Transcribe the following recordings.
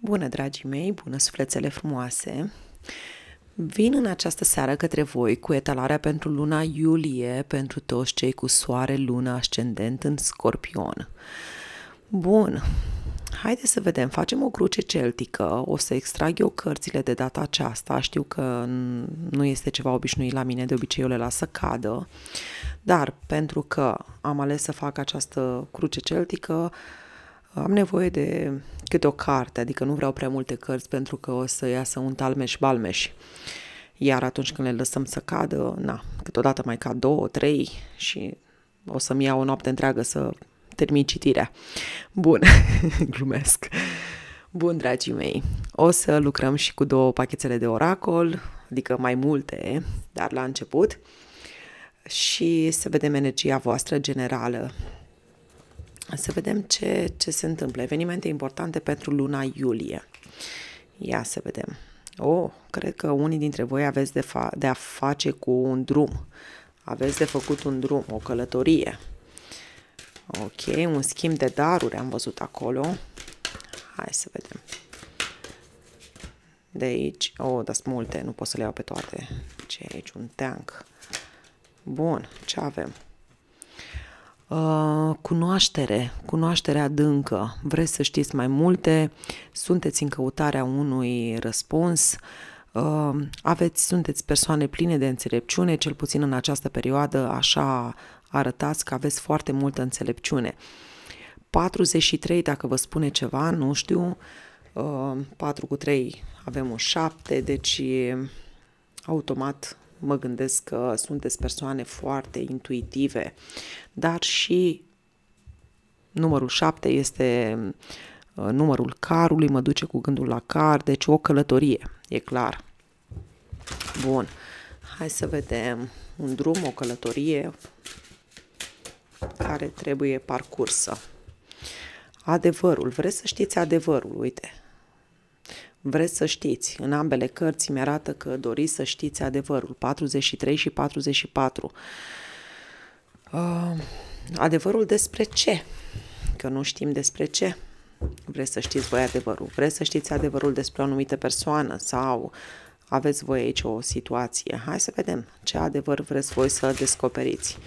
Bună, dragii mei, bună sufletele frumoase! Vin în această seară către voi cu etalarea pentru luna iulie pentru toți cei cu soare, lună, ascendent în scorpion. Bun, haideți să vedem, facem o cruce celtică, o să extrag eu cărțile de data aceasta, știu că nu este ceva obișnuit la mine, de obicei eu le las să cadă, dar pentru că am ales să fac această cruce celtică, uh, am nevoie de câte o carte, adică nu vreau prea multe cărți pentru că o să iasă un talmeș-balmeș. Iar atunci când le lăsăm să cadă, na, câteodată mai cad două, trei și o să-mi iau o noapte întreagă să termin citirea. Bun, glumesc. Bun, dragii mei, o să lucrăm și cu două pachetele de oracol, adică mai multe, dar la început, și să vedem energia voastră generală să vedem ce, ce se întâmplă. Evenimente importante pentru luna iulie. Ia să vedem. Oh, cred că unii dintre voi aveți de, fa- de a face cu un drum. Aveți de făcut un drum, o călătorie. Ok, un schimb de daruri am văzut acolo. Hai să vedem. De aici, oh, dar sunt multe, nu pot să le iau pe toate. Ce e aici? Un tank. Bun, ce avem? Uh, cunoaștere, cunoaștere adâncă. Vreți să știți mai multe, sunteți în căutarea unui răspuns, uh, aveți, sunteți persoane pline de înțelepciune, cel puțin în această perioadă așa arătați că aveți foarte multă înțelepciune. 43, dacă vă spune ceva, nu știu, uh, 4 cu 3 avem un 7, deci automat mă gândesc că sunteți persoane foarte intuitive, dar și numărul 7 este uh, numărul carului, mă duce cu gândul la car, deci o călătorie, e clar. Bun, hai să vedem un drum, o călătorie care trebuie parcursă. Adevărul, vreți să știți adevărul, uite, Vreți să știți, în ambele cărți mi arată că doriți să știți adevărul, 43 și 44. Uh, adevărul despre ce? Că nu știm despre ce. Vreți să știți voi adevărul. Vreți să știți adevărul despre o anumită persoană sau aveți voi aici o situație. Hai să vedem ce adevăr vreți voi să descoperiți.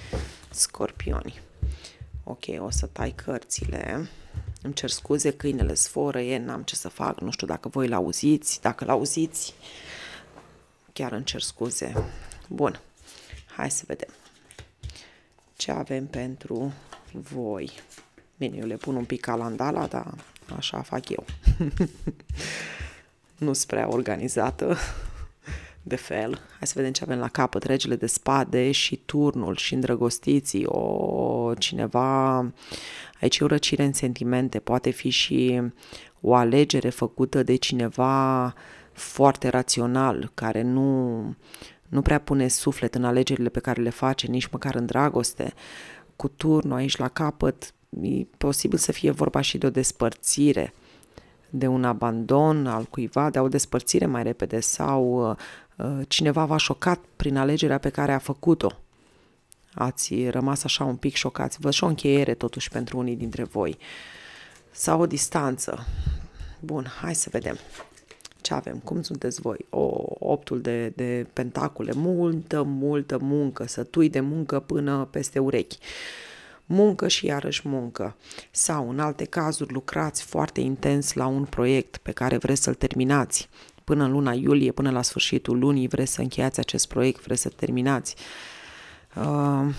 Scorpioni. Ok, o să tai cărțile îmi cer scuze, câinele sforă, e, n-am ce să fac, nu știu dacă voi l-auziți, dacă l-auziți, chiar îmi cer scuze. Bun, hai să vedem ce avem pentru voi. Bine, eu le pun un pic calandala, dar așa fac eu. nu spre organizată de fel. Hai să vedem ce avem la capăt. Regele de spade și turnul și îndrăgostiții. O, cineva... Aici e o răcire în sentimente. Poate fi și o alegere făcută de cineva foarte rațional, care nu, nu prea pune suflet în alegerile pe care le face, nici măcar în dragoste. Cu turnul aici la capăt, e posibil să fie vorba și de o despărțire de un abandon al cuiva, de o despărțire mai repede sau Uh, cineva v-a șocat prin alegerea pe care a făcut-o. Ați rămas așa un pic șocați. Văd și o încheiere totuși pentru unii dintre voi. Sau o distanță. Bun, hai să vedem ce avem, cum sunteți voi. O, optul de, de pentacule, multă, multă muncă, sătui de muncă până peste urechi. Muncă și iarăși muncă. Sau, în alte cazuri, lucrați foarte intens la un proiect pe care vreți să-l terminați până în luna iulie, până la sfârșitul lunii, vreți să încheiați acest proiect, vreți să terminați. Uh,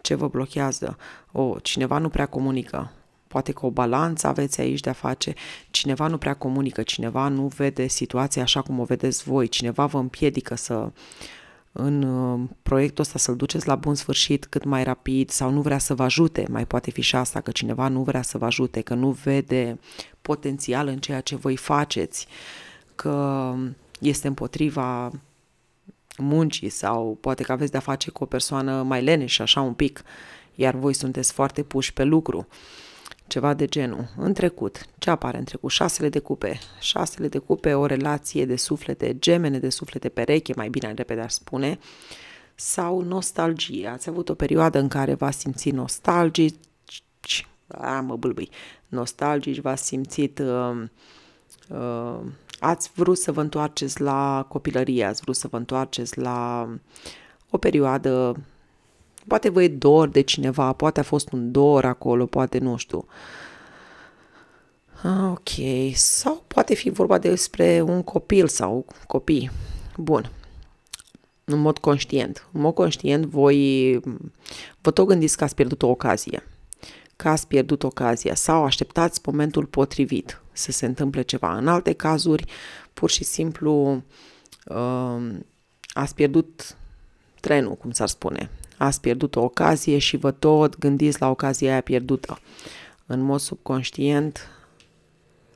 ce vă blochează? O, cineva nu prea comunică. Poate că o balanță aveți aici de a face, cineva nu prea comunică, cineva nu vede situația așa cum o vedeți voi, cineva vă împiedică să uh, în uh, proiectul ăsta să-l duceți la bun sfârșit cât mai rapid sau nu vrea să vă ajute, mai poate fi și asta, că cineva nu vrea să vă ajute, că nu vede potențial în ceea ce voi faceți, că este împotriva muncii sau poate că aveți de-a face cu o persoană mai leneșă, așa un pic, iar voi sunteți foarte puși pe lucru. Uh, ceva de genul. În trecut, ce apare în trecut? Șasele de cupe. Șasele de cupe, o relație de suflete, gemene de suflete, pereche, mai bine repede ar spune, sau nostalgie. Ați avut o perioadă în care v-ați simțit nostalgici, a, mă bâlbâi, nostalgici, v-ați simțit... Uh, uh, ați vrut să vă întoarceți la copilărie, ați vrut să vă întoarceți la o perioadă Poate vă e dor de cineva, poate a fost un dor acolo, poate nu știu. Ah, ok. Sau poate fi vorba despre un copil sau copii. Bun. În mod conștient. În mod conștient voi vă tot gândiți că ați pierdut o ocazie. Că ați pierdut ocazia sau așteptați momentul potrivit să se întâmple ceva. În alte cazuri, pur și simplu um, ați pierdut trenul, cum s-ar spune. Ați pierdut o ocazie și vă tot gândiți la ocazia aia pierdută. În mod subconștient,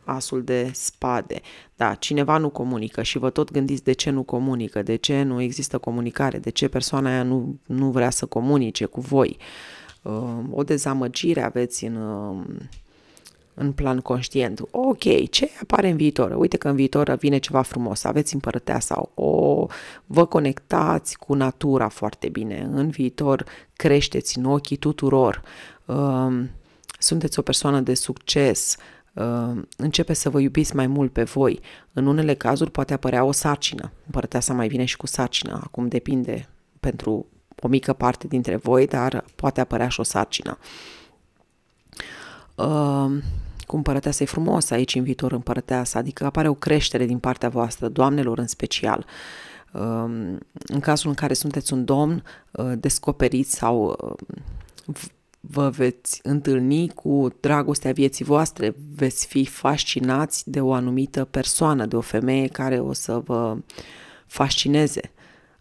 asul de spade. Da, cineva nu comunică și vă tot gândiți de ce nu comunică, de ce nu există comunicare, de ce persoana aia nu, nu vrea să comunice cu voi. Ă, o dezamăgire aveți în în plan conștient. Ok, ce apare în viitor? Uite că în viitor vine ceva frumos, aveți împărătea sau o, oh, vă conectați cu natura foarte bine. În viitor creșteți în ochii tuturor, um, sunteți o persoană de succes, um, începe să vă iubiți mai mult pe voi. În unele cazuri poate apărea o sarcină. Împărătea să mai vine și cu sarcină. Acum depinde pentru o mică parte dintre voi, dar poate apărea și o sarcină. Um, cu împărăteasa e frumos aici în viitor împărăteasa, adică apare o creștere din partea voastră, doamnelor în special. Um, în cazul în care sunteți un domn, uh, descoperiți sau uh, vă veți întâlni cu dragostea vieții voastre, veți fi fascinați de o anumită persoană, de o femeie care o să vă fascineze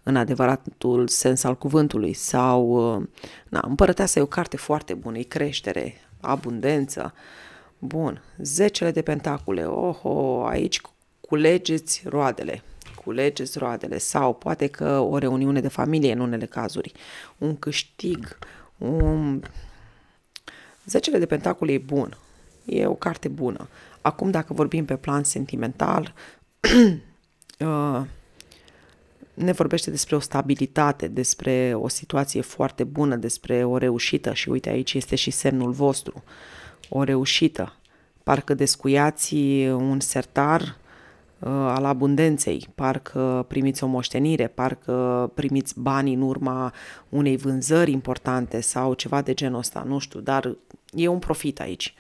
în adevăratul sens al cuvântului sau uh, na, Împărăteasa e o carte foarte bună, e creștere, abundență, uh, Bun, zecele de pentacule. Oho, aici culegeți roadele. Culegeți roadele sau poate că o reuniune de familie în unele cazuri, un câștig, un... Zecele de pentacule e bun, e o carte bună. Acum, dacă vorbim pe plan sentimental, uh, ne vorbește despre o stabilitate, despre o situație foarte bună, despre o reușită și uite aici este și semnul vostru. Uh, o reușită. Parcă descuiați un sertar uh, al abundenței, parcă primiți o moștenire, parcă primiți bani în urma unei vânzări importante sau ceva de genul ăsta, nu știu, dar e un profit aici.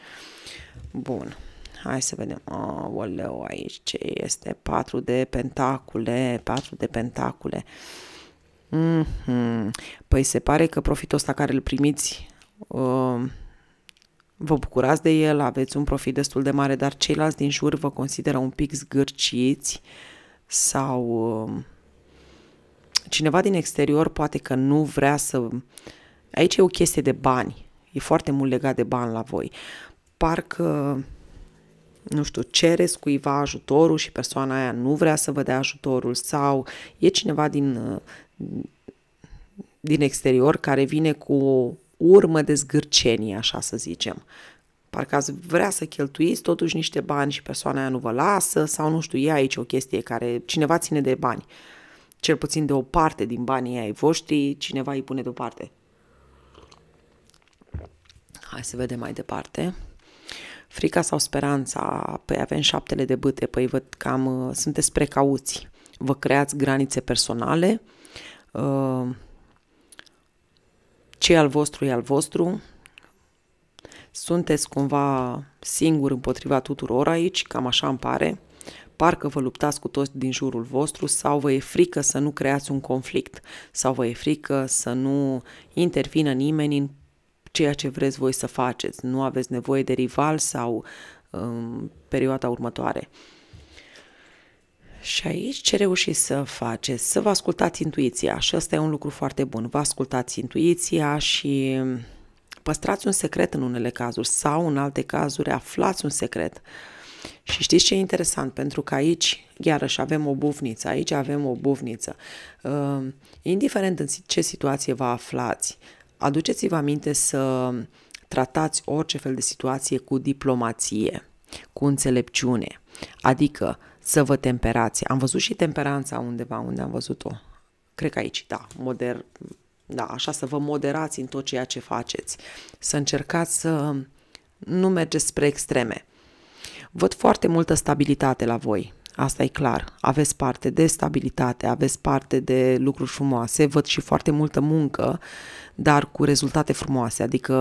Bun, hai să vedem. Oleu, aici ce este? 4 de pentacule, 4 de pentacule. Mm-hmm. Păi se pare că profitul ăsta care îl primiți uh, Vă bucurați de el, aveți un profit destul de mare, dar ceilalți din jur vă consideră un pic zgârciți sau um, cineva din exterior poate că nu vrea să... Aici e o chestie de bani. E foarte mult legat de bani la voi. Parcă, nu știu, cereți cuiva ajutorul și persoana aia nu vrea să vă dea ajutorul sau e cineva din, uh, din exterior care vine cu urmă de zgârcenii, așa să zicem. Parcă ați vrea să cheltuiți totuși niște bani și persoana aia nu vă lasă sau nu știu, e aici o chestie care cineva ține de bani. Cel puțin de o parte din banii ai voștri, cineva îi pune deoparte. Hai să vedem mai departe. Frica sau speranța, păi avem șaptele de bâte, păi văd cam uh, sunteți precauți. Vă creați granițe personale, uh, ce al vostru e al vostru, sunteți cumva singuri împotriva tuturor aici, cam așa îmi pare, parcă vă luptați cu toți din jurul vostru sau vă e frică să nu creați un conflict sau vă e frică să nu intervină nimeni în ceea ce vreți voi să faceți, nu aveți nevoie de rival sau în um, perioada următoare. Și aici ce reușiți să faceți? Să vă ascultați intuiția și ăsta e un lucru foarte bun. Vă ascultați intuiția și păstrați un secret în unele cazuri sau în alte cazuri aflați un secret. Și știți ce e interesant? Pentru că aici, iarăși, avem o bufniță, aici avem o bufniță. Uh, indiferent în ce situație vă aflați, aduceți-vă aminte să tratați orice fel de situație cu diplomație, cu înțelepciune. Adică să vă temperați. Am văzut și temperanța undeva, unde am văzut-o. Cred că aici, da, moder, da, așa să vă moderați în tot ceea ce faceți. Să încercați să nu mergeți spre extreme. Văd foarte multă stabilitate la voi, asta e clar. Aveți parte de stabilitate, aveți parte de lucruri frumoase, văd și foarte multă muncă, dar cu rezultate frumoase, adică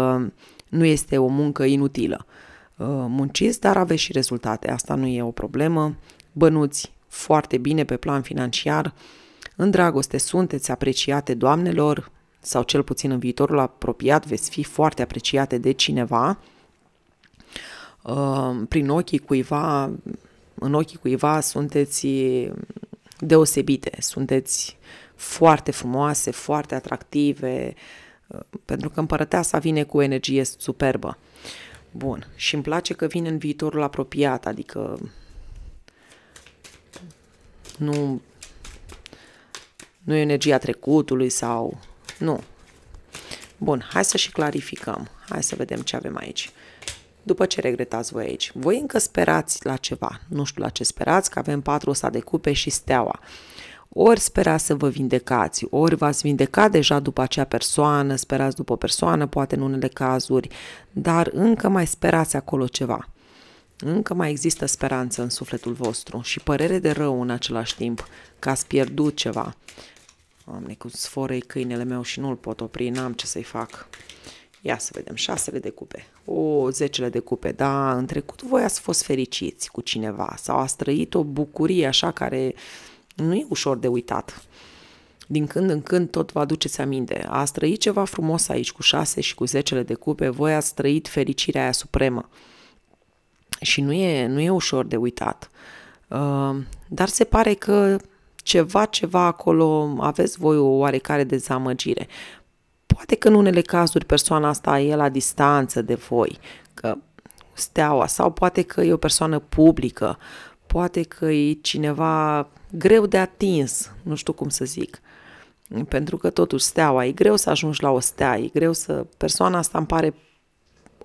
nu este o muncă inutilă. Uh, munciți, dar aveți și rezultate, asta nu e o problemă bănuți foarte bine pe plan financiar, în dragoste sunteți apreciate doamnelor, sau cel puțin în viitorul apropiat veți fi foarte apreciate de cineva, uh, prin ochii cuiva, în ochii cuiva sunteți deosebite, sunteți foarte frumoase, foarte atractive, uh, pentru că împărăteasa vine cu o energie superbă. Bun, și îmi place că vine în viitorul apropiat, adică nu, nu e energia trecutului sau... Nu. Bun, hai să și clarificăm. Hai să vedem ce avem aici. După ce regretați voi aici, voi încă sperați la ceva. Nu știu la ce sperați, că avem patru ăsta de cupe și steaua. Ori sperați să vă vindecați, ori v-ați vindecat deja după acea persoană, sperați după o persoană, poate în unele cazuri, dar încă mai sperați acolo ceva. Încă mai există speranță în sufletul vostru și părere de rău în același timp, că ați pierdut ceva. Doamne, cu sforei câinele meu și nu-l pot opri, n-am ce să-i fac. Ia să vedem, șasele de cupe. O, zecele de cupe, da, în trecut voi ați fost fericiți cu cineva sau ați trăit o bucurie așa care nu e ușor de uitat. Din când în când tot vă aduceți aminte. Ați trăit ceva frumos aici cu șase și cu zecele de cupe, voi ați trăit fericirea aia supremă și nu e, nu e ușor de uitat. Uh, dar se pare că ceva, ceva acolo aveți voi o oarecare dezamăgire. Poate că în unele cazuri persoana asta e la distanță de voi, că steaua, sau poate că e o persoană publică, poate că e cineva greu de atins, nu știu cum să zic. Pentru că totuși steaua, e greu să ajungi la o stea, e greu să... Persoana asta îmi pare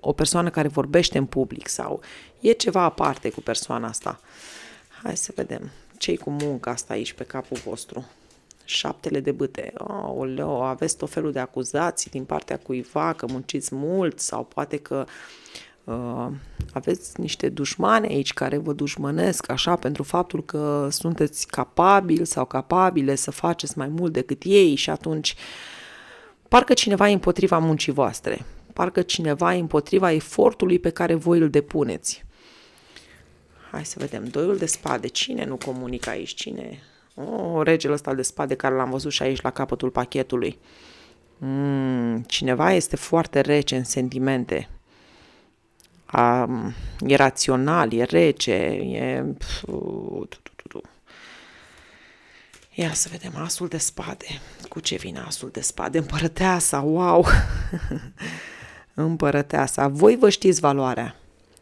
o persoană care vorbește în public sau e ceva aparte cu persoana asta. Hai să vedem. Ce-i cu munca asta aici pe capul vostru? Șaptele de bâte. Oleo, aveți tot felul de acuzații din partea cuiva că munciți mult sau poate că uh, aveți niște dușmane aici care vă dușmănesc așa pentru faptul că sunteți capabili sau capabile să faceți mai mult decât ei și atunci parcă cineva e împotriva muncii voastre parcă cineva e împotriva efortului pe care voi îl depuneți. Hai să vedem, doiul de spade, cine nu comunică aici, cine... O, oh, regele ăsta de spade care l-am văzut și aici la capătul pachetului. Mm, cineva este foarte rece în sentimente. A, e rațional, e rece, e... Ia să vedem, asul de spade. Cu ce vine asul de spade? Împărăteasa, wow! împărăteasa, voi vă știți valoarea.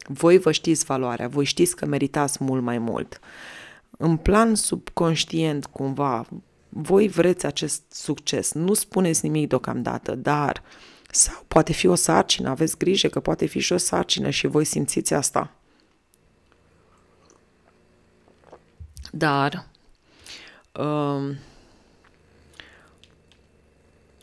Voi vă știți valoarea, voi știți că meritați mult mai mult. În plan subconștient, cumva, voi vreți acest succes. Nu spuneți nimic deocamdată, dar sau poate fi o sarcină, aveți grijă că poate fi și o sarcină și voi simțiți asta. Dar um,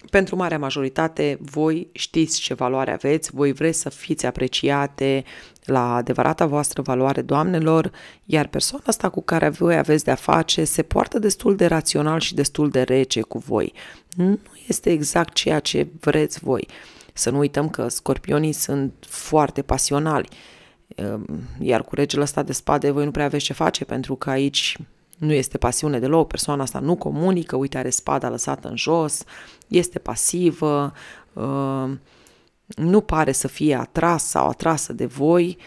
pentru marea majoritate, voi știți ce valoare aveți, voi vreți să fiți apreciate la adevărata voastră valoare, doamnelor, iar persoana asta cu care voi aveți de-a face se poartă destul de rațional și destul de rece cu voi. Nu este exact ceea ce vreți voi. Să nu uităm că scorpionii sunt foarte pasionali, iar cu regele ăsta de spade voi nu prea aveți ce face, pentru că aici nu este pasiune deloc, persoana asta nu comunică, uite are spada lăsată în jos, este pasivă, uh, nu pare să fie atras sau atrasă de voi,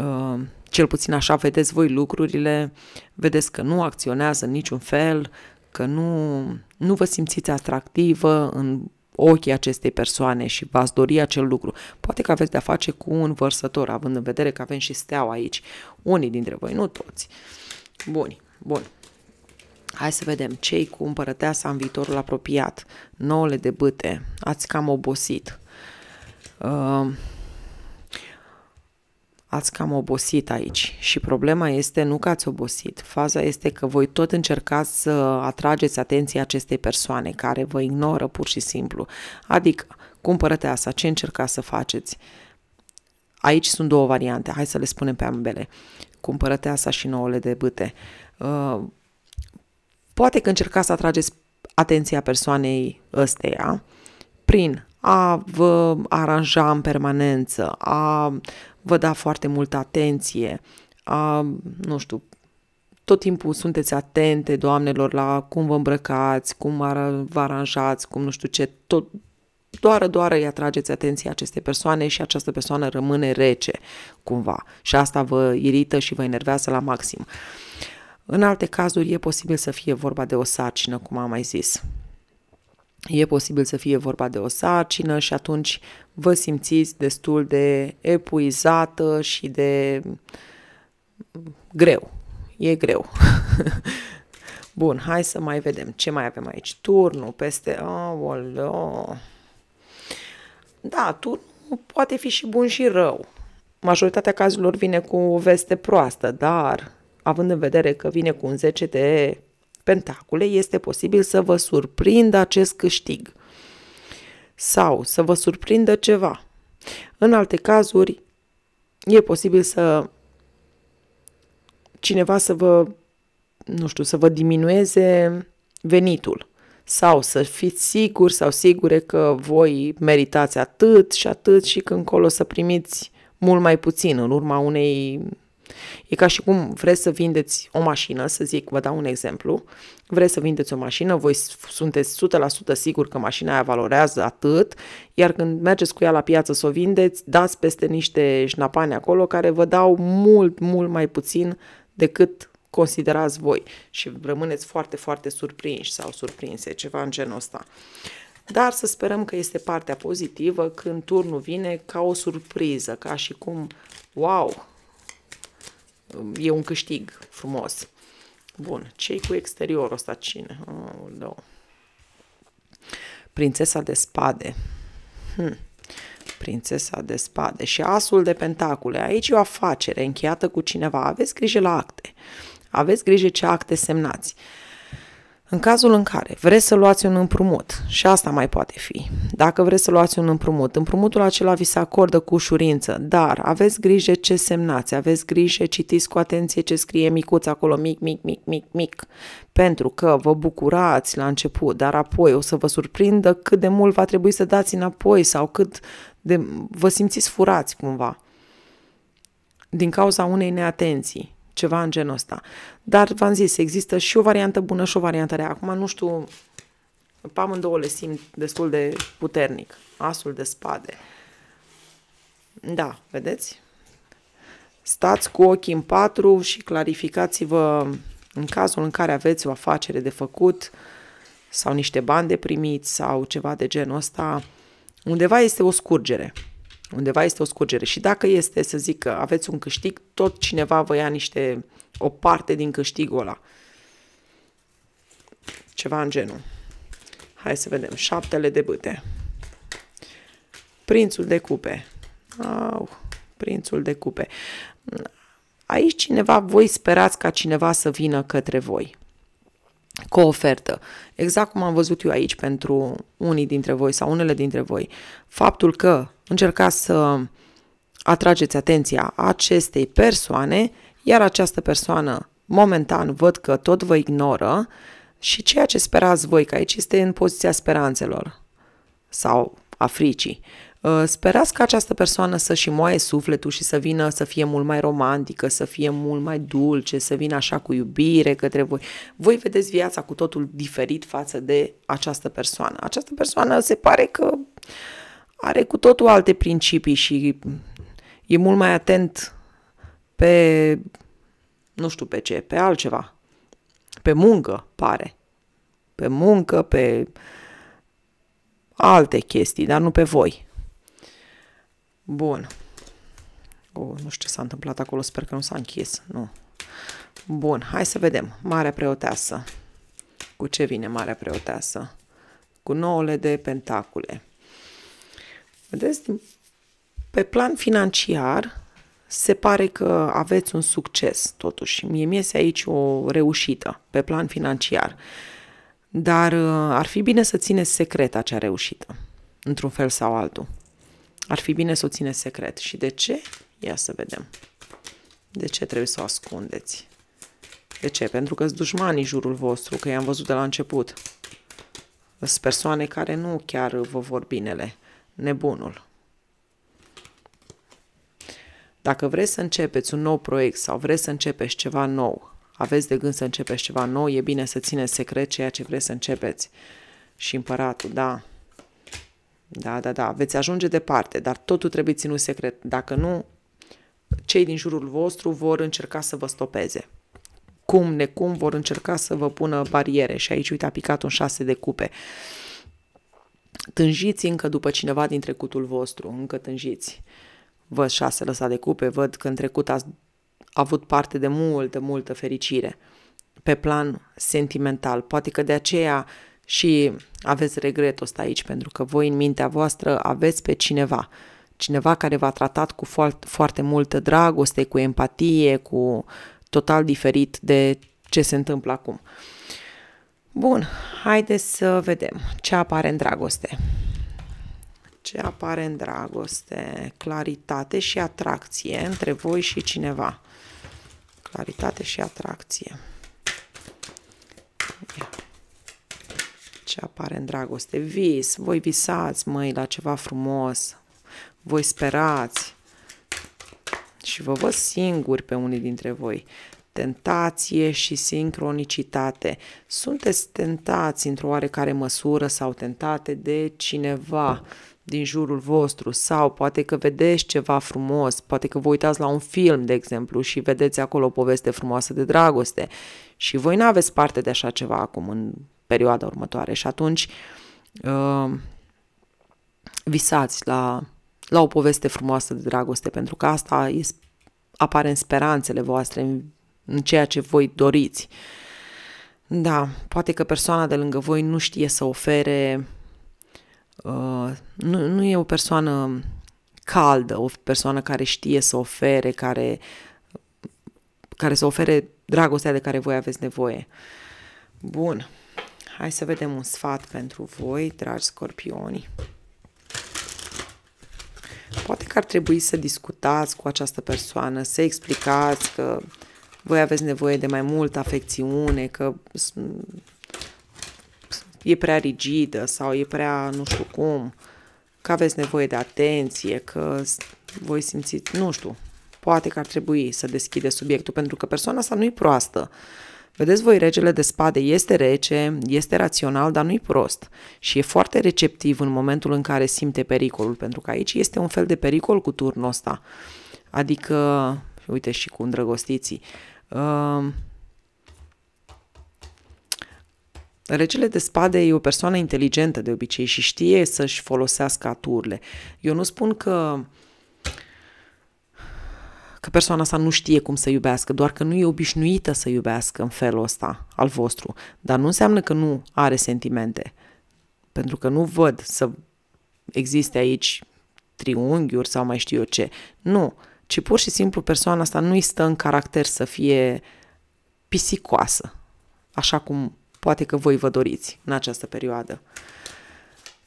uh, cel puțin așa vedeți voi lucrurile, vedeți că nu acționează în niciun fel, că nu, nu vă simțiți atractivă în ochii acestei persoane și v-ați dori acel lucru. Poate că aveți de-a face cu un vărsător, având în vedere că avem și steaua aici. Unii dintre voi, nu toți. Bun. Bun. Hai să vedem cei cu împărăteasa în viitorul apropiat. Nouăle de bâte. Ați cam obosit. Uh, ați cam obosit aici și problema este nu că ați obosit, faza este că voi tot încercați să atrageți atenția acestei persoane care vă ignoră pur și simplu. Adică, cumpărăte asta, ce încercați să faceți? Aici sunt două variante, hai să le spunem pe ambele. Cumpărăte asta și nouăle de bâte. Uh, Uh, poate că încercați să atrageți atenția persoanei ăsteia prin a vă aranja în permanență, a vă da foarte multă atenție, a, nu știu, tot timpul sunteți atente, doamnelor, la cum vă îmbrăcați, cum vă aranjați, cum nu știu ce, tot, doar, doar îi atrageți atenția acestei persoane și această persoană rămâne rece, cumva. Și asta vă irită și vă enervează la maxim. Uh, în alte cazuri e posibil să fie vorba de o sarcină, cum am mai zis. E posibil să fie vorba de o sarcină și atunci vă simțiți destul de epuizată și de mm, greu. E greu. Bun, hai să mai vedem ce mai avem aici. Turnul peste... Oh, da, turnul poate fi și bun și rău. Majoritatea cazurilor vine cu o veste proastă, dar având în vedere că vine cu un 10 de pentacule, este posibil să vă surprindă acest câștig sau să vă surprindă ceva. În alte cazuri, e posibil să cineva să vă, nu știu, să vă diminueze venitul sau să fiți siguri sau sigure că voi meritați atât și atât și că încolo să primiți mult mai puțin în urma unei E ca și cum vreți să vindeți o mașină, să zic, vă dau un exemplu, vreți să vindeți o mașină, voi sunteți 100% sigur că mașina aia valorează atât, iar când mergeți cu ea la piață să o vindeți, dați peste niște șnapane acolo care vă dau mult, mult mai puțin decât considerați voi și rămâneți foarte, foarte surprinși sau surprinse, ceva în genul ăsta. Dar să sperăm că este partea pozitivă când turnul vine ca o surpriză, ca și cum, wow, e un câștig frumos. Bun, cei cu exteriorul ăsta cine? Oh, da. Prințesa de spade. Hm. Prințesa de spade și asul de pentacule. Aici e o afacere încheiată cu cineva. Aveți grijă la acte. Aveți grijă ce acte semnați. Uh, în cazul în care vreți să luați un împrumut, și asta mai poate fi, dacă vreți să luați un împrumut, împrumutul acela vi se acordă cu ușurință, dar aveți grijă ce semnați, aveți grijă, citiți cu atenție ce scrie micuț acolo, mic, mic, mic, mic, mic, pentru că vă bucurați la început, dar apoi o să vă surprindă cât de mult va trebui să dați înapoi sau cât de vă simțiți furați cumva din cauza unei neatenții ceva în genul ăsta. Dar v-am zis, există și o variantă bună și o variantă rea. Acum nu știu, pe amândouă le simt destul de puternic. Asul de spade. Da, vedeți? Stați cu ochii în patru și clarificați-vă în cazul în care aveți o afacere de făcut sau niște bani de primit sau ceva de genul ăsta, undeva este o scurgere. Undeva este o scurgere și dacă este, să zic că aveți un câștig, tot cineva vă ia niște, o parte din câștigul ăla. Ceva în genul. Hai să vedem. Șaptele de bâte. Prințul de cupe. Au, prințul de cupe. Aici cineva, voi sperați ca cineva să vină către voi cu o ofertă. Exact cum am văzut eu aici pentru unii dintre voi sau unele dintre voi. Faptul că încercați să atrageți atenția acestei persoane, iar această persoană momentan văd că tot vă ignoră și ceea ce sperați voi, că aici este în poziția speranțelor sau a fricii. Uh, sperați ca această persoană să-și moaie sufletul și să vină să fie mult mai romantică, să fie mult mai dulce, să vină așa cu iubire către voi. Voi vedeți viața cu totul diferit față de această persoană. Această persoană se pare că are cu totul alte principii și e mult mai atent pe, nu știu pe ce, pe altceva. Pe muncă, pare. Pe muncă, pe alte chestii, dar nu pe voi. Bun. O, nu știu ce s-a întâmplat acolo, sper că nu s-a închis. Nu. Bun, hai să vedem. Marea preoteasă. Cu ce vine Marea preoteasă? Cu nouăle de pentacule. Vedeți, pe plan financiar, se pare că aveți un succes, totuși. Mie mi este aici o reușită, pe plan financiar. Dar uh, ar fi bine să țineți secret acea reușită, într-un fel sau altul ar fi bine să o țineți secret. Și de ce? Ia să vedem. De ce trebuie să o ascundeți? De ce? Pentru că-s dușmanii jurul vostru, că i-am văzut de la început. Sunt persoane care nu chiar vă vor binele. Nebunul. Dacă vreți să începeți un nou proiect sau vreți să începeți ceva nou, aveți de gând să începeți ceva nou, e bine să țineți secret ceea ce vreți să începeți. Și împăratul, da, da, da, da, veți ajunge departe, dar totul trebuie ținut secret. Dacă nu, cei din jurul vostru vor încerca să vă stopeze. Cum, necum, vor încerca să vă pună bariere. Și aici, uite, a picat un șase de cupe. Tânjiți încă după cineva din trecutul vostru, încă tânjiți. Văd șase lăsa de cupe, văd că în trecut ați avut parte de multă, multă fericire pe plan sentimental. Poate că de aceea și aveți regretul ăsta aici, pentru că voi în mintea voastră aveți pe cineva, cineva care v-a tratat cu foarte, foarte multă dragoste, cu empatie, cu total diferit de ce se întâmplă acum. Bun, haideți să vedem ce apare în dragoste. Ce apare în dragoste? Claritate și atracție între voi și cineva. Claritate și atracție. ce apare în dragoste. Vis, voi visați, măi, la ceva frumos, voi sperați și vă văd singuri pe unii dintre voi. Tentație și sincronicitate. Sunteți tentați într-o oarecare măsură sau tentate de cineva din jurul vostru sau poate că vedeți ceva frumos, poate că vă uitați la un film, de exemplu, și vedeți acolo o poveste frumoasă de dragoste și voi nu aveți parte de așa ceva acum în perioada următoare și atunci uh, visați la, la o poveste frumoasă de dragoste, pentru că asta e, apare în speranțele voastre, în, în ceea ce voi doriți. Da, poate că persoana de lângă voi nu știe să ofere, uh, nu, nu e o persoană caldă, o persoană care știe să ofere, care, care să ofere dragostea de care voi aveți nevoie. Bun. Hai să vedem un sfat pentru voi, dragi scorpioni. Poate că ar trebui să discutați cu această persoană, să explicați că voi aveți nevoie de mai multă afecțiune, că e prea rigidă sau e prea nu știu cum, că aveți nevoie de atenție, că voi simțiți, nu știu, poate că ar trebui să deschide subiectul, pentru că persoana asta nu e proastă. Uh, Vedeți voi, regele de spade este rece, este rațional, dar nu-i prost și e foarte receptiv în momentul în care simte pericolul, pentru că aici este un fel de pericol cu turnul ăsta. Adică, uite și cu îndrăgostiții. Uh, Regele de spade e o persoană inteligentă de obicei și știe să-și folosească aturile. Eu nu spun că uh, că persoana asta nu știe cum să iubească, doar că nu e obișnuită să iubească în felul ăsta al vostru. Dar nu înseamnă că nu are sentimente, pentru că nu văd să existe aici triunghiuri sau mai știu eu ce. Nu, ci pur și simplu persoana asta nu-i stă în caracter să fie pisicoasă, așa cum poate că voi vă doriți în această perioadă.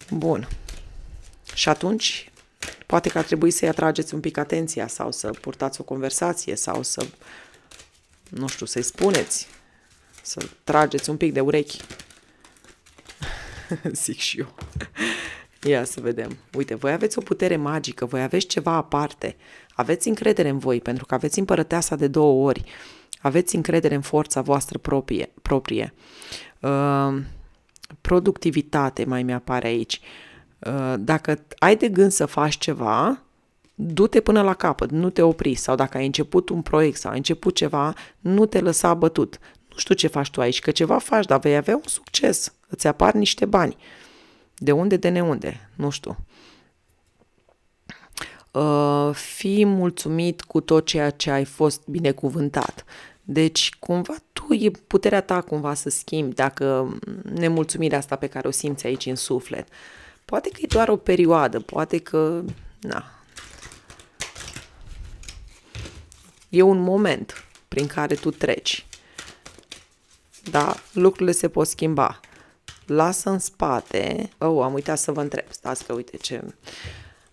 Bun. Și atunci, Poate că ar trebui să-i atrageți un pic atenția sau să purtați o conversație sau să, nu știu, să-i spuneți, să trageți un pic de urechi. Zic și eu. Ia să vedem. Uite, voi aveți o putere magică, voi aveți ceva aparte. Aveți încredere în voi, pentru că aveți împărăteasa de două ori. Aveți încredere în forța voastră proprie. proprie. Uh, productivitate mai mi apare aici. Uh, Uh, dacă ai de gând să faci ceva, du-te până la capăt, nu te opri. Sau dacă ai început un proiect sau ai început ceva, nu te lăsa bătut. Nu știu ce faci tu aici, că ceva faci, dar vei avea un succes. Îți apar niște bani. De unde, de neunde, nu știu. Uh, fii mulțumit cu tot ceea ce ai fost binecuvântat. Deci, cumva, tu, e puterea ta cumva să schimbi dacă mm, nemulțumirea asta pe care o simți aici în suflet. Uh, Poate că e doar o perioadă, poate că, na, e un moment prin care tu treci. Dar lucrurile se pot schimba. Lasă în spate... Oh, am uitat să vă întreb. Stați că uite ce...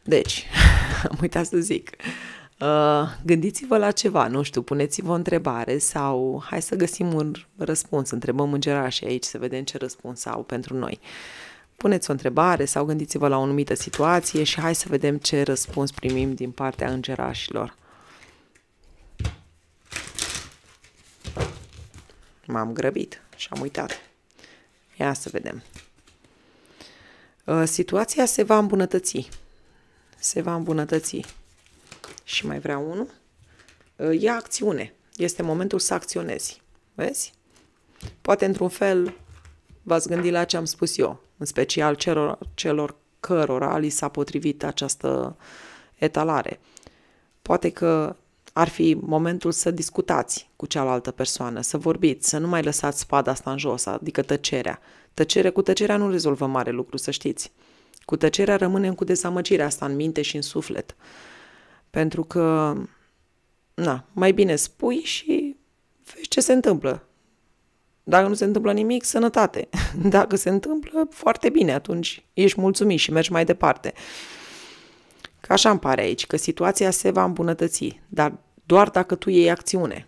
Deci, am uitat să zic. Uh, gândiți-vă la ceva, nu știu, puneți-vă o întrebare sau hai să găsim un răspuns. Întrebăm îngerașii aici să vedem ce răspuns au pentru noi. Uh, puneți o întrebare sau gândiți-vă la o anumită situație și hai să vedem ce răspuns primim din partea îngerașilor. M-am grăbit și am uitat. Ia să vedem. Ă, situația se va îmbunătăți. Se va îmbunătăți. Și mai vrea unul. Ă, ia acțiune. Este momentul să acționezi. Vezi? Poate într-un fel v-ați gândit la ce am spus eu, în special celor, celor cărora li s-a potrivit această etalare. Poate că ar fi momentul să discutați cu cealaltă persoană, să vorbiți, să nu mai lăsați spada asta în jos, adică tăcerea. Tăcere cu tăcerea nu rezolvă mare lucru, să știți. Cu tăcerea rămânem cu dezamăgirea asta în minte și în suflet. Pentru că, na, mai bine spui și vezi ce se întâmplă. Dacă nu se întâmplă nimic, sănătate. Dacă se întâmplă, foarte bine, atunci ești mulțumit și mergi mai departe. Că așa îmi pare aici, că situația se va îmbunătăți, dar doar dacă tu iei acțiune.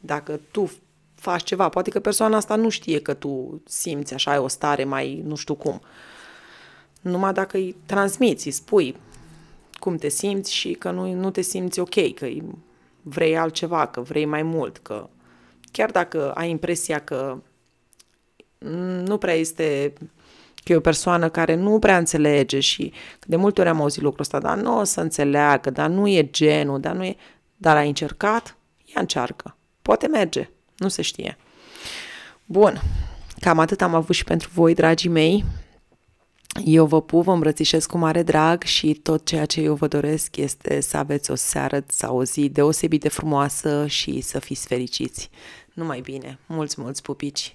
Dacă tu faci ceva, poate că persoana asta nu știe că tu simți așa, ai o stare mai nu știu cum. Numai dacă îi transmiți, îi spui cum te simți și că nu, nu te simți ok, că vrei altceva, că vrei mai mult, că chiar dacă ai impresia că nu prea este că e o persoană care nu prea înțelege și de multe ori am auzit lucrul ăsta, dar nu o să înțeleagă, dar nu e genul, dar nu e... Dar ai încercat? Ea încearcă. Poate merge. Nu se știe. Bun. Cam atât am avut și pentru voi, dragii mei. Eu vă pup, vă îmbrățișez cu mare drag și tot ceea ce eu vă doresc este să aveți o seară sau o zi deosebit de frumoasă și să fiți fericiți. Numai bine, mulți, mulți pupici!